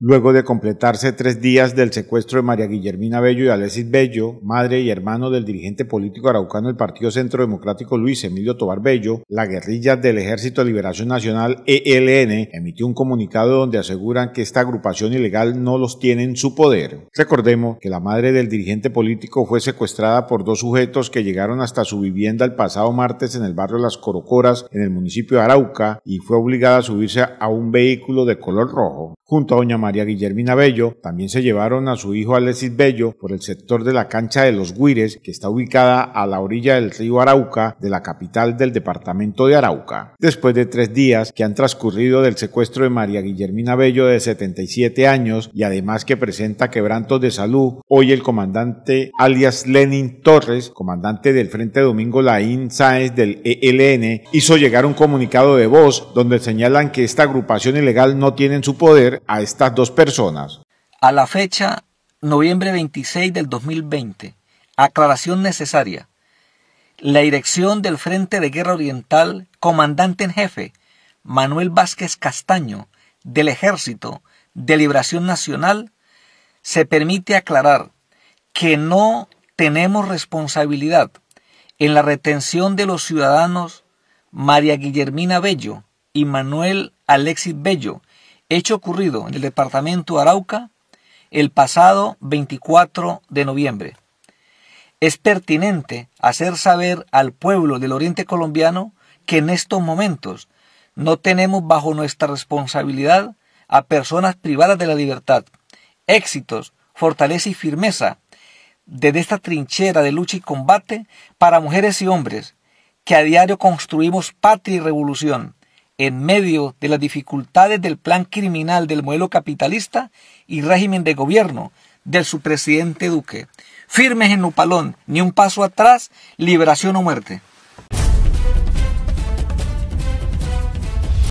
Luego de completarse tres días del secuestro de María Guillermina Bello y Alexis Bello, madre y hermano del dirigente político araucano del Partido Centro Democrático Luis Emilio Tobar Bello, la guerrilla del Ejército de Liberación Nacional ELN emitió un comunicado donde aseguran que esta agrupación ilegal no los tiene en su poder. Recordemos que la madre del dirigente político fue secuestrada por dos sujetos que llegaron hasta su vivienda el pasado martes en el barrio Las Corocoras, en el municipio de Arauca, y fue obligada a subirse a un vehículo de color rojo. Junto a doña María Guillermina Bello, también se llevaron a su hijo Alexis Bello por el sector de la cancha de los Guires, que está ubicada a la orilla del río Arauca de la capital del departamento de Arauca. Después de tres días que han transcurrido del secuestro de María Guillermina Bello de 77 años y además que presenta quebrantos de salud, hoy el comandante alias Lenin Torres, comandante del Frente Domingo Laín Sáenz del ELN, hizo llegar un comunicado de voz donde señalan que esta agrupación ilegal no tiene en su poder a estas personas. A la fecha, noviembre 26 del 2020, aclaración necesaria. La dirección del Frente de Guerra Oriental, comandante en jefe, Manuel Vázquez Castaño, del Ejército de Liberación Nacional, se permite aclarar que no tenemos responsabilidad en la retención de los ciudadanos María Guillermina Bello y Manuel Alexis Bello, hecho ocurrido en el departamento Arauca el pasado 24 de noviembre. Es pertinente hacer saber al pueblo del Oriente colombiano que en estos momentos no tenemos bajo nuestra responsabilidad a personas privadas de la libertad. Éxitos, fortaleza y firmeza desde esta trinchera de lucha y combate para mujeres y hombres que a diario construimos patria y revolución en medio de las dificultades del plan criminal del modelo capitalista y régimen de gobierno del su presidente Duque. Firmes en Nupalón, ni un paso atrás, liberación o muerte.